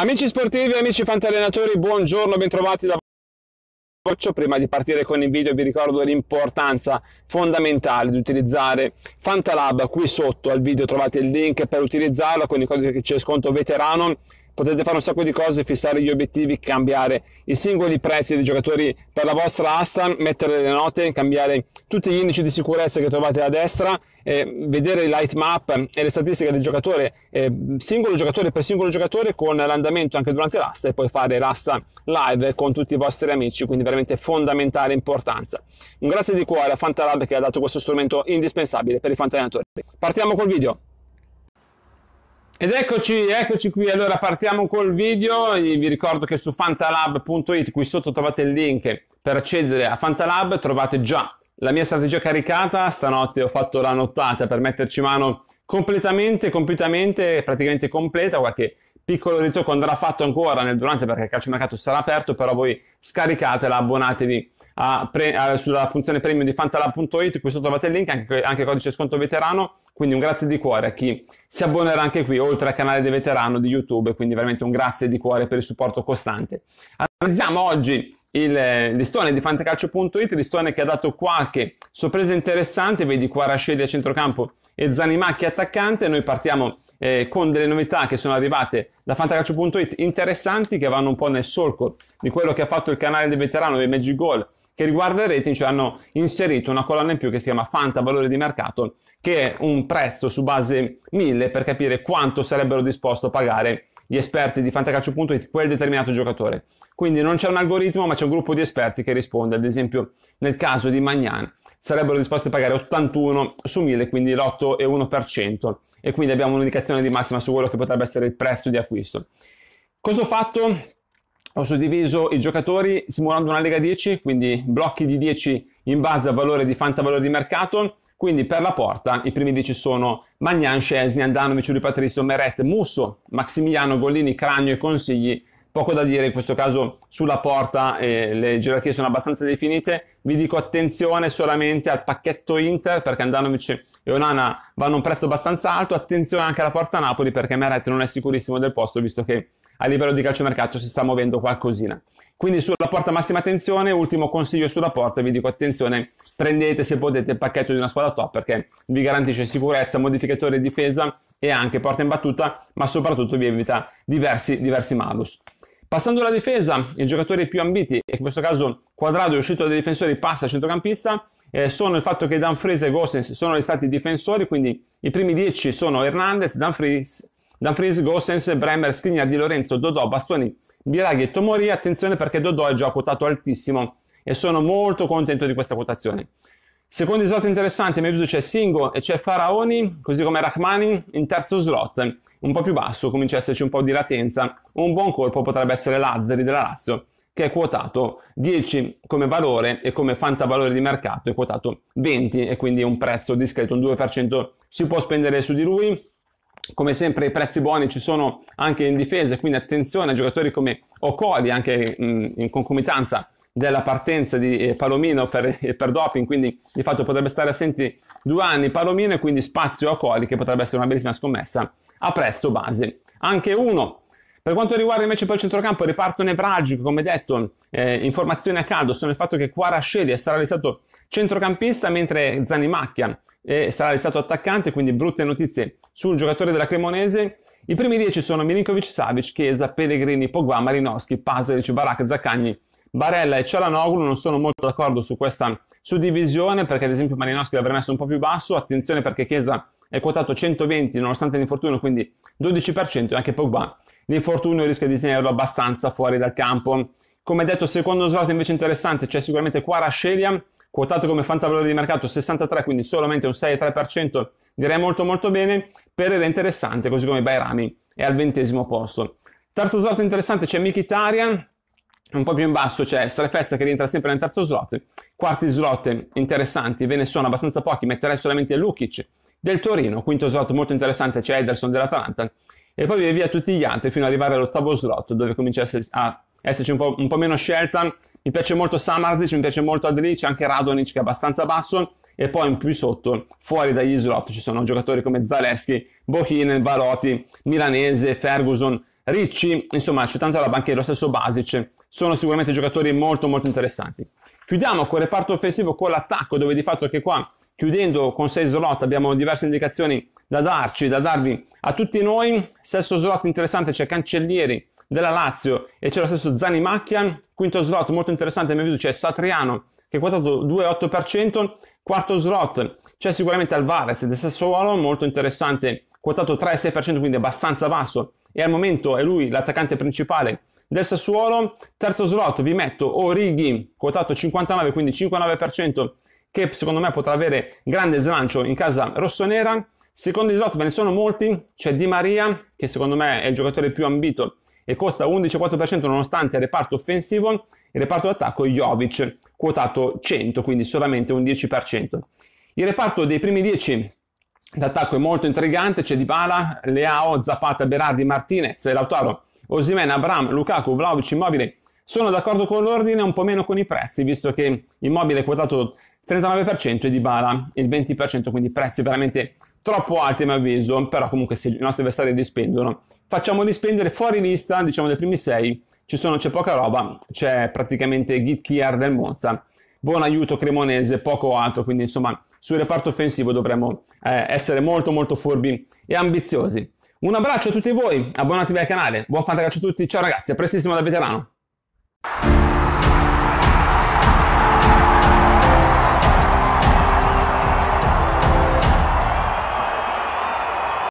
Amici sportivi, amici fantallenatori, buongiorno, bentrovati da Prima di partire con il video vi ricordo l'importanza fondamentale di utilizzare Fantalab. Qui sotto al video trovate il link per utilizzarlo con il codice che c'è sconto veterano potete fare un sacco di cose, fissare gli obiettivi, cambiare i singoli prezzi dei giocatori per la vostra asta, mettere le note, cambiare tutti gli indici di sicurezza che trovate a destra, eh, vedere il light map e le statistiche del giocatore, eh, singolo giocatore per singolo giocatore con l'andamento anche durante l'asta e poi fare l'asta live con tutti i vostri amici, quindi veramente fondamentale importanza. Un grazie di cuore a Fantalab che ha dato questo strumento indispensabile per i fantalinatori. Partiamo col video. Ed eccoci, eccoci qui, allora partiamo col video, vi ricordo che su fantalab.it qui sotto trovate il link per accedere a Fantalab, trovate già la mia strategia caricata, stanotte ho fatto la nottata per metterci mano completamente, completamente, praticamente completa, qualche piccolo ritocco andrà fatto ancora nel durante perché il calciomercato sarà aperto, però voi scaricatela, abbonatevi a pre, a, sulla funzione premium di fantalab.it, qui sotto trovate il link, anche, anche codice sconto veterano, quindi un grazie di cuore a chi si abbonerà anche qui, oltre al canale di veterano di YouTube, quindi veramente un grazie di cuore per il supporto costante. Analizziamo oggi il eh, listone di fantacalcio.it, listone che ha dato qualche sorpresa interessante, vedi qua Rascedi a centrocampo e Zanimacchi attaccante, noi partiamo eh, con delle novità che sono arrivate da fantacalcio.it interessanti che vanno un po' nel solco di quello che ha fatto il canale del veterano dei Magic Goal che riguarda il rating, cioè hanno inserito una colonna in più che si chiama Fanta Valore di Mercato, che è un prezzo su base 1000 per capire quanto sarebbero disposto a pagare gli esperti di fantacalcio.it quel determinato giocatore. Quindi non c'è un algoritmo, ma c'è un gruppo di esperti che risponde. Ad esempio, nel caso di Magnan sarebbero disposti a pagare 81 su 1000, quindi l'8,1%. E quindi abbiamo un'indicazione di massima su quello che potrebbe essere il prezzo di acquisto. Cosa ho fatto? Ho suddiviso i giocatori simulando una Lega 10, quindi blocchi di 10 in base al valore di fantavalore di mercato quindi per la porta i primi 10 sono Magnan, Scesni, Andanovic, Uri Patrizio, Meret, Musso, Maximiliano, Gollini, Cragno e Consigli. Poco da dire in questo caso sulla porta, eh, le gerarchie sono abbastanza definite. Vi dico attenzione solamente al pacchetto Inter perché Andanovic e Onana vanno a un prezzo abbastanza alto. Attenzione anche alla porta Napoli perché Meret non è sicurissimo del posto visto che a livello di calciomercato si sta muovendo qualcosina. Quindi sulla porta massima attenzione, ultimo consiglio sulla porta, vi dico attenzione, prendete se potete il pacchetto di una squadra top perché vi garantisce sicurezza, modificatore di difesa e anche porta in battuta, ma soprattutto vi evita diversi, diversi malus. Passando alla difesa, i giocatori più ambiti, e in questo caso Quadrado è uscito dai difensori, passa a centrocampista, eh, sono il fatto che Dumfries e Gossens sono stati difensori, quindi i primi dieci sono Hernandez, Dumfries, Dumfries Gossens, Bremer, Skriniar, Di Lorenzo, Dodò, Bastoni, Biraghi e Tomori, attenzione perché Dodò è già quotato altissimo e sono molto contento di questa quotazione. Secondo slot interessante, a mio avviso c'è Singo e c'è Faraoni, così come Rachmani in terzo slot, un po' più basso, comincia a esserci un po' di latenza. Un buon colpo potrebbe essere Lazzari della Lazio, che è quotato 10 come valore e come fantavalore di mercato è quotato 20 e quindi un prezzo discreto, un 2% si può spendere su di lui come sempre i prezzi buoni ci sono anche in difesa, quindi attenzione a giocatori come Ocoli, anche in concomitanza della partenza di eh, Palomino per, eh, per doping, quindi di fatto potrebbe stare assenti due anni Palomino e quindi spazio a Ocoli che potrebbe essere una bellissima scommessa a prezzo base. Anche uno per quanto riguarda invece poi il centrocampo, il reparto nevralgico, come detto, eh, informazioni a caldo sono il fatto che Quarascedi sarà restato centrocampista, mentre Zanimacchia eh, sarà restato attaccante, quindi brutte notizie sul giocatore della Cremonese. I primi dieci sono Milinkovic, Savic, Chiesa, Pellegrini, Pogba, Marinowski, Paselic, Barak, Zaccagni Barella e Cialanoglu non sono molto d'accordo su questa suddivisione perché ad esempio Marinoschi l'avrei messo un po' più basso, attenzione perché Chiesa è quotato 120 nonostante l'infortunio, quindi 12% e anche Pogba l'infortunio rischia di tenerlo abbastanza fuori dal campo. Come detto, secondo slot invece interessante c'è sicuramente Quarascelia, quotato come fantavalore di mercato 63, quindi solamente un 6,3%, direi molto molto bene. Pereira interessante, così come Bairami è al ventesimo posto. Terzo slot interessante c'è Mkhitaryan, un po' più in basso c'è Strefezza che rientra sempre nel terzo slot, quarti slot interessanti, ve ne sono abbastanza pochi, metterei solamente Lukic del Torino, quinto slot molto interessante c'è Ederson dell'Atalanta e poi via via tutti gli altri fino ad arrivare all'ottavo slot dove comincia a esserci un po', un po meno scelta, mi piace molto Samarzic, mi piace molto Adric, anche Radonic che è abbastanza basso e poi in più sotto, fuori dagli slot ci sono giocatori come Zaleschi, Bohinen, Valotti, Milanese, Ferguson, Ricci, insomma, c'è tanto alla banchiera, lo stesso Basic, sono sicuramente giocatori molto molto interessanti. Chiudiamo col reparto offensivo con l'attacco, dove di fatto che qua chiudendo con 6 slot abbiamo diverse indicazioni da darci, da darvi a tutti noi. Sesto slot interessante c'è Cancellieri della Lazio e c'è lo stesso Zani Macchia. Quinto slot molto interessante a mio avviso c'è Satriano che è quotato 2,8%. Quarto slot c'è sicuramente Alvarez del Sassuolo, molto interessante quotato 3,6%, quindi abbastanza basso, e al momento è lui l'attaccante principale del Sassuolo. Terzo slot vi metto Orighi, quotato 59, quindi 59%, che secondo me potrà avere grande slancio in casa rossonera. Secondo slot ve ne sono molti, c'è Di Maria, che secondo me è il giocatore più ambito e costa 11,4% nonostante il reparto offensivo, il reparto d'attacco Jovic, quotato 100, quindi solamente un 10%. Il reparto dei primi 10 L'attacco è molto intrigante, c'è Dybala, Leao, Zapata, Berardi, Martinez, Lautaro, Osimena, Abram, Lukaku, Vlaovic, Immobile. Sono d'accordo con l'ordine, un po' meno con i prezzi, visto che Immobile è quotato 39% e Dybala il 20%, quindi prezzi veramente troppo alti a mio avviso, però comunque se i nostri avversari dispendono, facciamo dispendere fuori lista, diciamo dei primi sei, Ci sono, c'è poca roba, c'è praticamente Git Kier del Monza buon aiuto cremonese, poco altro, quindi insomma sul reparto offensivo dovremmo eh, essere molto molto furbi e ambiziosi. Un abbraccio a tutti voi, abbonatevi al canale, buon fantacalcio a tutti, ciao ragazzi, a prestissimo da veterano.